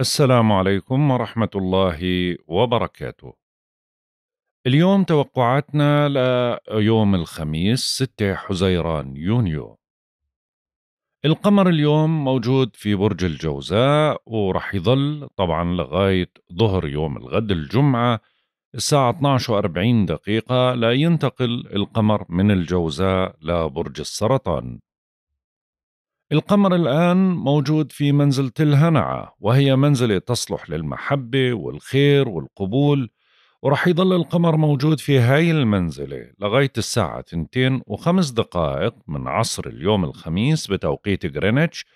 السلام عليكم ورحمة الله وبركاته. اليوم توقعاتنا ليوم الخميس 6 حزيران يونيو. القمر اليوم موجود في برج الجوزاء ورح يظل طبعا لغاية ظهر يوم الغد الجمعة الساعة 12:40 دقيقة لا ينتقل القمر من الجوزاء لبرج السرطان. القمر الآن موجود في منزلة الهنعة وهي منزلة تصلح للمحبة والخير والقبول ورح يضل القمر موجود في هاي المنزلة لغاية الساعة 2 وخمس دقائق من عصر اليوم الخميس بتوقيت غرينتش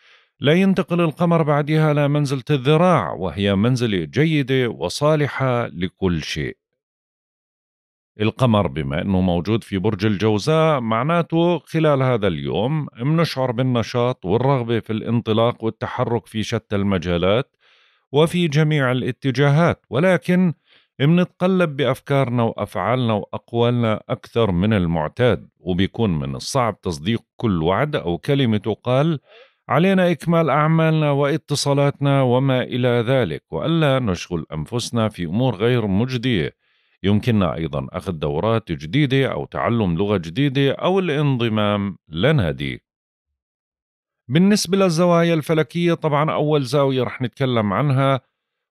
لا ينتقل القمر بعدها لمنزلة الذراع وهي منزلة جيدة وصالحة لكل شيء القمر بما أنه موجود في برج الجوزاء معناته خلال هذا اليوم بنشعر بالنشاط والرغبة في الانطلاق والتحرك في شتى المجالات وفي جميع الاتجاهات ولكن منتقلب بأفكارنا وأفعالنا وأقوالنا أكثر من المعتاد وبيكون من الصعب تصديق كل وعد أو كلمة تقال علينا إكمال أعمالنا واتصالاتنا وما إلى ذلك وألا نشغل أنفسنا في أمور غير مجدية يمكننا أيضا أخذ دورات جديدة أو تعلم لغة جديدة أو الانضمام لنادي بالنسبة للزوايا الفلكية طبعا أول زاوية رح نتكلم عنها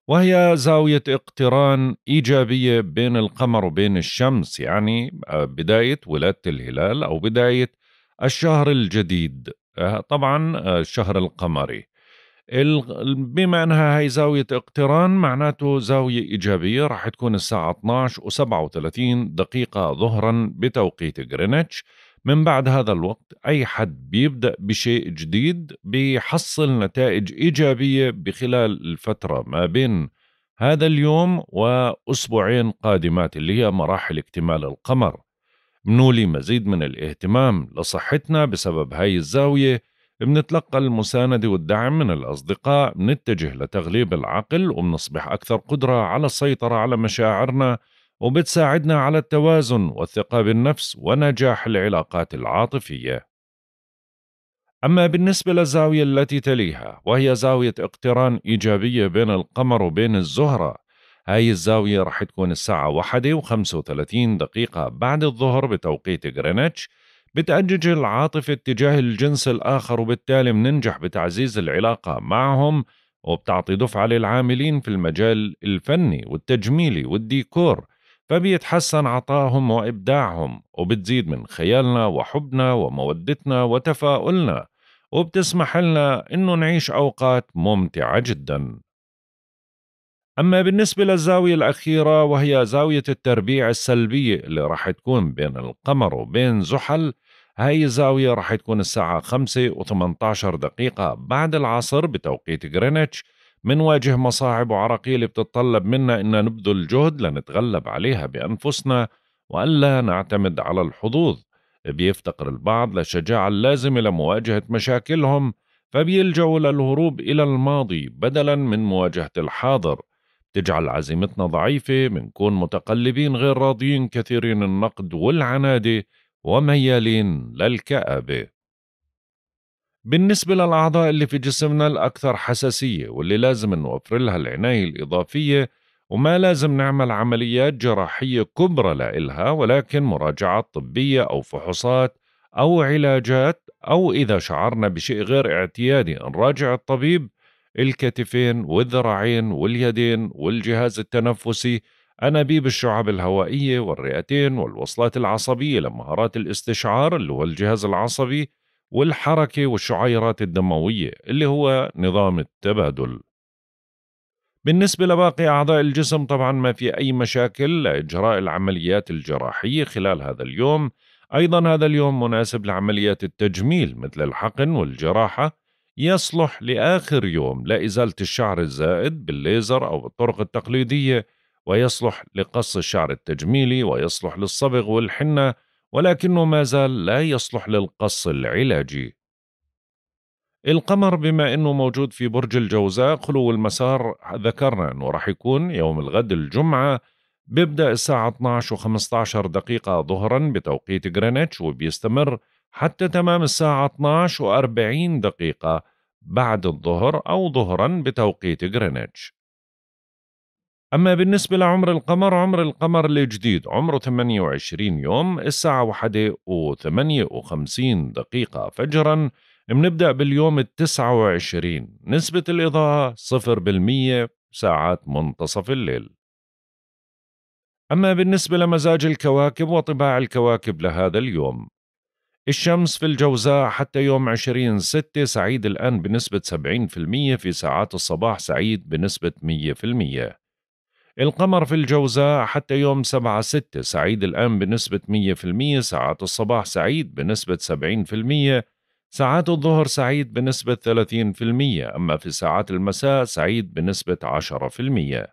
وهي زاوية اقتران إيجابية بين القمر وبين الشمس يعني آه، بداية ولادة الهلال أو بداية الشهر الجديد آه، طبعا آه، الشهر القمري بما انها هي زاوية اقتران معناته زاوية ايجابية راح تكون الساعة 12 و37 دقيقة ظهرا بتوقيت غرينتش من بعد هذا الوقت أي حد بيبدأ بشيء جديد بيحصل نتائج إيجابية بخلال الفترة ما بين هذا اليوم وأسبوعين قادمات اللي هي مراحل اكتمال القمر بنولي مزيد من الاهتمام لصحتنا بسبب هاي الزاوية بنتلقى المساندة والدعم من الأصدقاء بنتجه لتغليب العقل وبنصبح أكثر قدرة على السيطرة على مشاعرنا وبتساعدنا على التوازن والثقة بالنفس ونجاح العلاقات العاطفية أما بالنسبة للزاوية التي تليها وهي زاوية اقتران إيجابية بين القمر وبين الزهرة هاي الزاوية رح تكون الساعة 1 و35 دقيقة بعد الظهر بتوقيت غرينتش بتأجج العاطفة اتجاه الجنس الآخر وبالتالي مننجح بتعزيز العلاقة معهم وبتعطي دفعة للعاملين في المجال الفني والتجميلي والديكور فبيتحسن عطاهم وإبداعهم وبتزيد من خيالنا وحبنا ومودتنا وتفاؤلنا وبتسمح لنا إنه نعيش أوقات ممتعة جداً أما بالنسبة للزاوية الأخيرة وهي زاوية التربيع السلبية اللي راح تكون بين القمر وبين زحل هاي الزاوية راح تكون الساعة 5 و18 دقيقة بعد العصر بتوقيت غرينتش منواجه مصاعب وعراقيل بتتطلب منا إن نبذل جهد لنتغلب عليها بأنفسنا وألا نعتمد على الحظوظ بيفتقر البعض للشجاعة اللازمة لمواجهة مشاكلهم فبيلجأوا للهروب إلى الماضي بدلا من مواجهة الحاضر تجعل عزيمتنا ضعيفة منكون متقلبين غير راضيين كثيرين النقد والعنادة وميالين للكآبة بالنسبة للأعضاء اللي في جسمنا الأكثر حساسية واللي لازم نوفر لها العناية الإضافية وما لازم نعمل عمليات جراحية كبرى لإلها ولكن مراجعات طبية أو فحوصات أو علاجات أو إذا شعرنا بشيء غير اعتيادي نراجع الطبيب الكتفين والذراعين واليدين والجهاز التنفسي أنابيب الشعب الهوائية والرئتين والوصلات العصبية لمهارات الاستشعار اللي هو الجهاز العصبي والحركة والشعيرات الدموية اللي هو نظام التبادل بالنسبة لباقي أعضاء الجسم طبعا ما في أي مشاكل لإجراء العمليات الجراحية خلال هذا اليوم أيضا هذا اليوم مناسب لعمليات التجميل مثل الحقن والجراحة يصلح لآخر يوم لإزالة الشعر الزائد بالليزر أو بالطرق التقليدية ويصلح لقص الشعر التجميلي ويصلح للصبغ والحنة ولكنه ما زال لا يصلح للقص العلاجي القمر بما أنه موجود في برج الجوزاء خلو المسار ذكرنا أنه راح يكون يوم الغد الجمعة بيبدأ الساعة 12 و15 دقيقة ظهرا بتوقيت غرينتش وبيستمر حتى تمام الساعة 12 و40 دقيقة بعد الظهر أو ظهرا بتوقيت غرينتش أما بالنسبة لعمر القمر عمر القمر الجديد عمره 28 يوم الساعة 1 و 58 دقيقة فجراً بنبدأ باليوم ال 29 نسبة الإضاءة 0% ساعات منتصف الليل أما بالنسبة لمزاج الكواكب وطباع الكواكب لهذا اليوم الشمس في الجوزاء حتى يوم 20 6 سعيد الآن بنسبة 70% في ساعات الصباح سعيد بنسبة 100% القمر في الجوزاء حتى يوم 7 6 سعيد الآن بنسبة 100% ساعات الصباح سعيد بنسبة 70% ساعات الظهر سعيد بنسبة 30% أما في ساعات المساء سعيد بنسبة 10%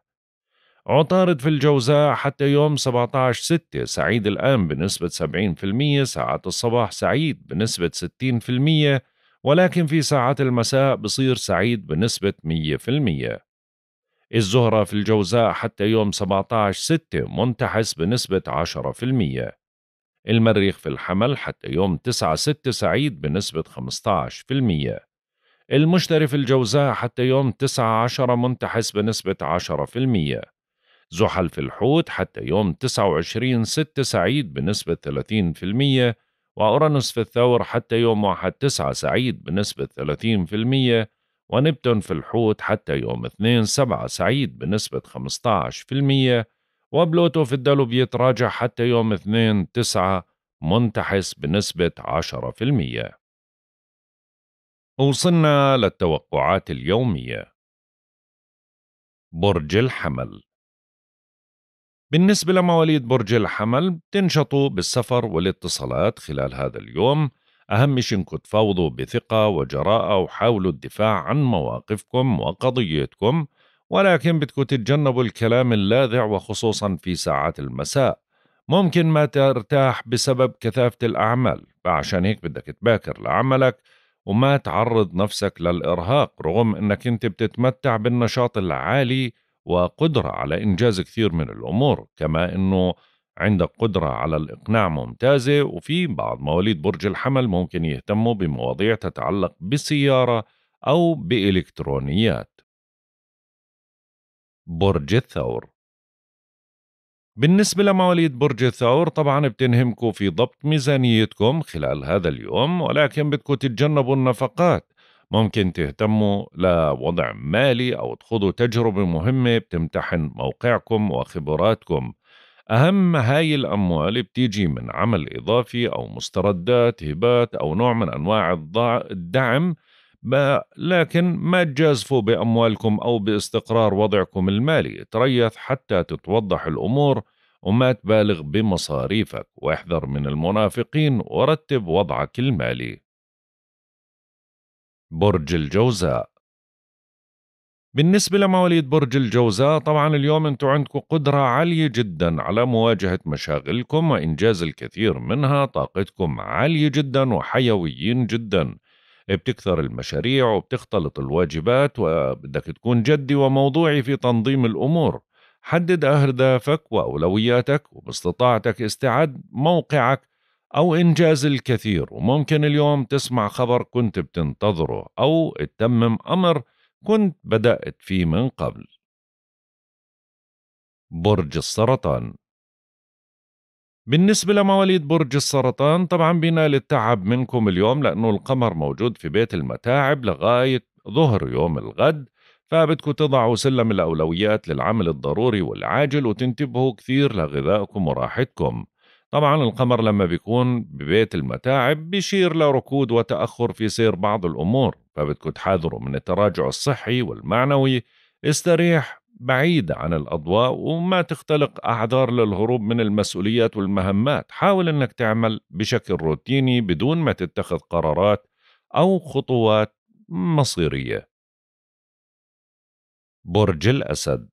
عطارد في الجوزاء حتى يوم 17 6 سعيد الآن بنسبة 70% ساعات الصباح سعيد بنسبة 60% ولكن في ساعات المساء بصير سعيد بنسبة 100% الزهرة في الجوزاء حتى يوم 17/6 منتحس بنسبة 10% المريخ في الحمل حتى يوم 9/6 سعيد بنسبة 15% المشتري في الجوزاء حتى يوم 19 منتحس بنسبة 10% زحل في الحوت حتى يوم 29 6 سعيد بنسبة 30% وأورانوس في الثور حتى يوم 1 9 سعيد بنسبة 30% ونبتون في الحوت حتى يوم 2 7 سعيد بنسبة 15% وبلوتو في الدلو بيتراجع حتى يوم 2 9 منتحس بنسبة 10% وصلنا للتوقعات اليومية برج الحمل بالنسبة لمواليد برج الحمل بتنشطوا بالسفر والاتصالات خلال هذا اليوم أهم شيء إنكم تفاوضوا بثقة وجراءة وحاولوا الدفاع عن مواقفكم وقضيتكم ولكن بدكم تتجنبوا الكلام اللاذع وخصوصا في ساعات المساء ممكن ما ترتاح بسبب كثافة الأعمال فعشان هيك بدك تباكر لعملك وما تعرض نفسك للإرهاق رغم أنك أنت بتتمتع بالنشاط العالي وقدرة على إنجاز كثير من الأمور كما أنه عندك قدرة على الإقناع ممتازة وفي بعض مواليد برج الحمل ممكن يهتموا بمواضيع تتعلق بالسيارة أو بإلكترونيات برج الثور بالنسبة لمواليد برج الثور طبعا بتنهمكوا في ضبط ميزانيتكم خلال هذا اليوم ولكن بدكم تتجنبوا النفقات ممكن تهتموا لوضع مالي أو تخوضوا تجربة مهمة بتمتحن موقعكم وخبراتكم أهم هاي الأموال بتيجي من عمل إضافي أو مستردات هبات أو نوع من أنواع الدعم لكن ما تجازفوا بأموالكم أو باستقرار وضعكم المالي تريث حتى تتوضح الأمور وما تبالغ بمصاريفك واحذر من المنافقين ورتب وضعك المالي برج الجوزاء بالنسبة لمواليد برج الجوزاء طبعا اليوم انتم عندكم قدرة عالية جدا على مواجهة مشاغلكم وإنجاز الكثير منها طاقتكم عالية جدا وحيويين جدا بتكثر المشاريع وبتختلط الواجبات وبدك تكون جدي وموضوعي في تنظيم الأمور حدد أهدافك وأولوياتك وباستطاعتك استعد موقعك أو إنجاز الكثير وممكن اليوم تسمع خبر كنت بتنتظره أو تتمم أمر كنت بدأت فيه من قبل برج السرطان بالنسبة لمواليد برج السرطان طبعا بينال التعب منكم اليوم لأنه القمر موجود في بيت المتاعب لغاية ظهر يوم الغد فبدكم تضعوا سلم الأولويات للعمل الضروري والعاجل وتنتبهوا كثير لغذائكم وراحتكم طبعا القمر لما بيكون ببيت المتاعب بيشير لركود وتأخر في سير بعض الأمور فبدكم تحاذروا من التراجع الصحي والمعنوي استريح بعيد عن الأضواء وما تختلق أعذار للهروب من المسؤوليات والمهمات حاول أنك تعمل بشكل روتيني بدون ما تتخذ قرارات أو خطوات مصيرية برج الأسد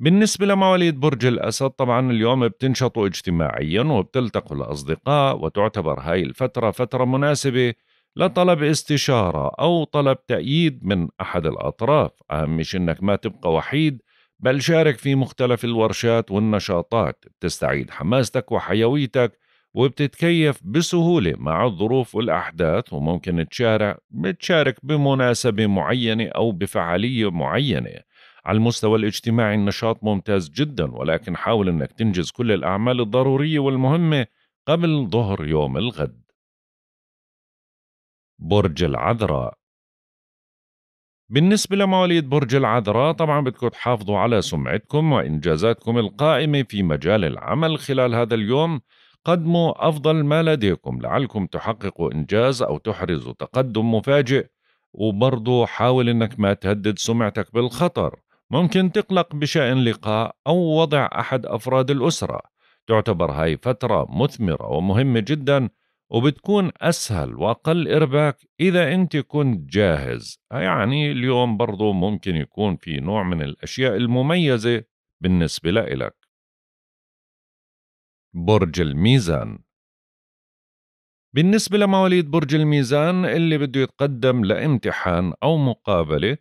بالنسبة لمواليد برج الأسد طبعا اليوم بتنشطوا اجتماعيا وبتلتقوا الأصدقاء وتعتبر هاي الفترة فترة مناسبة لطلب استشارة أو طلب تأييد من أحد الأطراف أهم مش أنك ما تبقى وحيد بل شارك في مختلف الورشات والنشاطات بتستعيد حماستك وحيويتك وبتتكيف بسهولة مع الظروف والأحداث وممكن تشارك بتشارك بمناسبة معينة أو بفعالية معينة على المستوى الاجتماعي النشاط ممتاز جدا ولكن حاول أنك تنجز كل الأعمال الضرورية والمهمة قبل ظهر يوم الغد برج العذراء بالنسبة لمواليد برج العذراء طبعا بدكم تحافظوا على سمعتكم وإنجازاتكم القائمة في مجال العمل خلال هذا اليوم قدموا أفضل ما لديكم لعلكم تحققوا إنجاز أو تحرزوا تقدم مفاجئ وبرضو حاول أنك ما تهدد سمعتك بالخطر ممكن تقلق بشأن لقاء أو وضع أحد أفراد الأسرة تعتبر هاي فترة مثمرة ومهمة جدا وبتكون أسهل وأقل إرباك إذا أنت كنت جاهز يعني اليوم برضو ممكن يكون في نوع من الأشياء المميزة بالنسبة لإلك برج الميزان بالنسبة لمواليد برج الميزان اللي بده يتقدم لامتحان أو مقابلة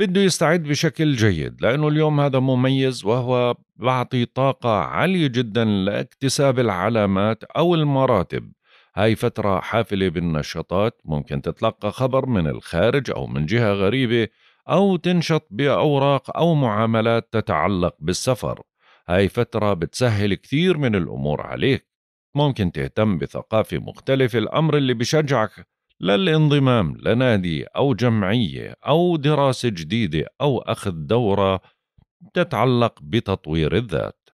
بده يستعد بشكل جيد لأنه اليوم هذا مميز وهو بعطي طاقة عالية جدا لاكتساب العلامات أو المراتب هاي فترة حافلة بالنشاطات ممكن تتلقى خبر من الخارج أو من جهة غريبة أو تنشط بأوراق أو معاملات تتعلق بالسفر هاي فترة بتسهل كثير من الأمور عليك ممكن تهتم بثقافة مختلفة الأمر اللي بشجعك للانضمام لنادي أو جمعية أو دراسة جديدة أو أخذ دورة تتعلق بتطوير الذات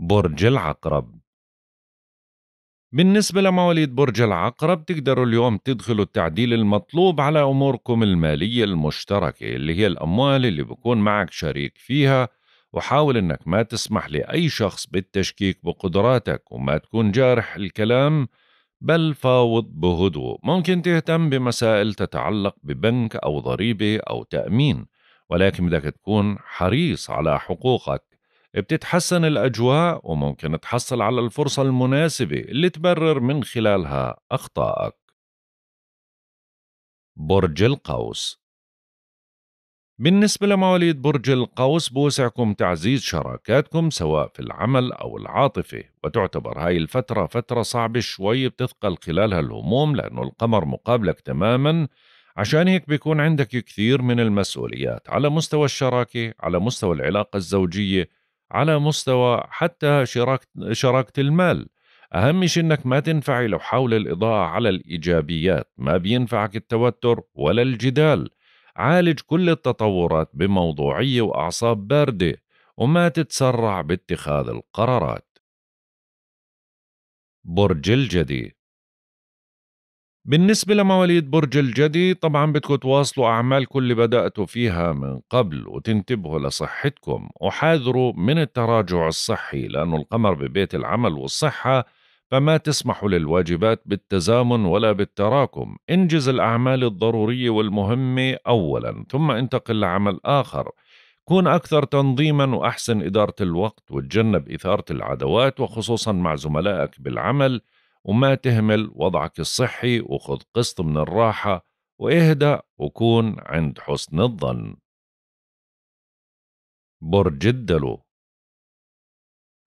برج العقرب بالنسبة لمواليد برج العقرب تقدروا اليوم تدخلوا التعديل المطلوب على أموركم المالية المشتركة اللي هي الأموال اللي بكون معك شريك فيها وحاول أنك ما تسمح لأي شخص بالتشكيك بقدراتك وما تكون جارح الكلام بل فاوض بهدوء ممكن تهتم بمسائل تتعلق ببنك أو ضريبة أو تأمين ولكن بدك تكون حريص على حقوقك بتتحسن الأجواء وممكن تحصل على الفرصة المناسبة اللي تبرر من خلالها أخطائك برج القوس بالنسبة لمواليد برج القوس بوسعكم تعزيز شراكاتكم سواء في العمل أو العاطفة وتعتبر هاي الفترة فترة صعبة شوي بتثقل خلالها الهموم لأنه القمر مقابلك تماما عشان هيك بيكون عندك كثير من المسؤوليات على مستوى الشراكة على مستوى العلاقة الزوجية على مستوى حتى شراكة, شراكة المال أهم شيء إنك ما تنفعل حول الإضاءة على الإيجابيات ما بينفعك التوتر ولا الجدال عالج كل التطورات بموضوعية وأعصاب باردة وما تتسرع باتخاذ القرارات برج الجدي بالنسبة لمواليد برج الجدي طبعا بدكم تواصلوا أعمالكم اللي بدأتوا فيها من قبل وتنتبهوا لصحتكم وحاذروا من التراجع الصحي لأنه القمر ببيت العمل والصحة فما تسمحوا للواجبات بالتزامن ولا بالتراكم انجز الأعمال الضرورية والمهمة أولا ثم انتقل لعمل آخر كون أكثر تنظيما وأحسن إدارة الوقت وتجنب إثارة العداوات وخصوصا مع زملائك بالعمل وما تهمل وضعك الصحي وخذ قسط من الراحة واهدأ وكون عند حسن الظن برج الدلو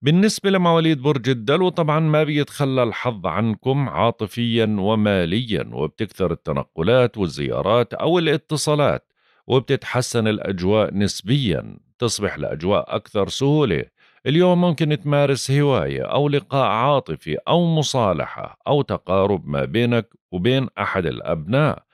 بالنسبة لمواليد برج الدلو طبعا ما بيتخلى الحظ عنكم عاطفيا وماليا وبتكثر التنقلات والزيارات أو الاتصالات وبتتحسن الأجواء نسبيا تصبح الأجواء أكثر سهولة اليوم ممكن تمارس هواية أو لقاء عاطفي أو مصالحة أو تقارب ما بينك وبين أحد الأبناء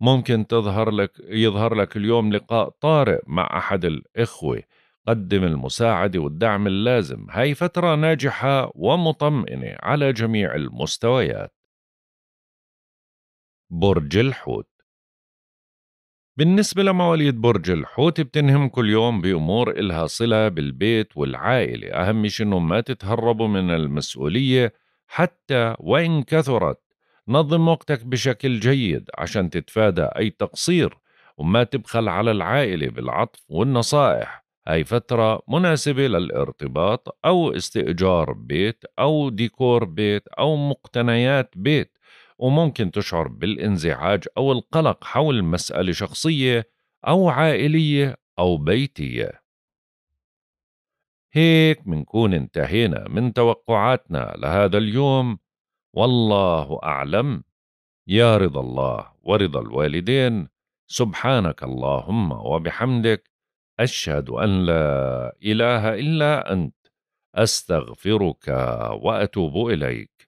ممكن تظهر لك يظهر لك اليوم لقاء طارئ مع أحد الإخوة قدم المساعدة والدعم اللازم هاي فترة ناجحة ومطمئنة على جميع المستويات برج الحوت بالنسبة لمواليد برج الحوت بتنهم كل يوم بأمور إلها صلة بالبيت والعائلة أهم شيء إنهم ما تتهربوا من المسؤولية حتى وإن كثرت نظم وقتك بشكل جيد عشان تتفادى أي تقصير وما تبخل على العائلة بالعطف والنصائح أي فترة مناسبة للارتباط أو استئجار بيت أو ديكور بيت أو مقتنيات بيت وممكن تشعر بالانزعاج أو القلق حول مسألة شخصية أو عائلية أو بيتية هيك منكون انتهينا من توقعاتنا لهذا اليوم والله أعلم يا رضا الله ورضا الوالدين سبحانك اللهم وبحمدك أشهد أن لا إله إلا أنت أستغفرك وأتوب إليك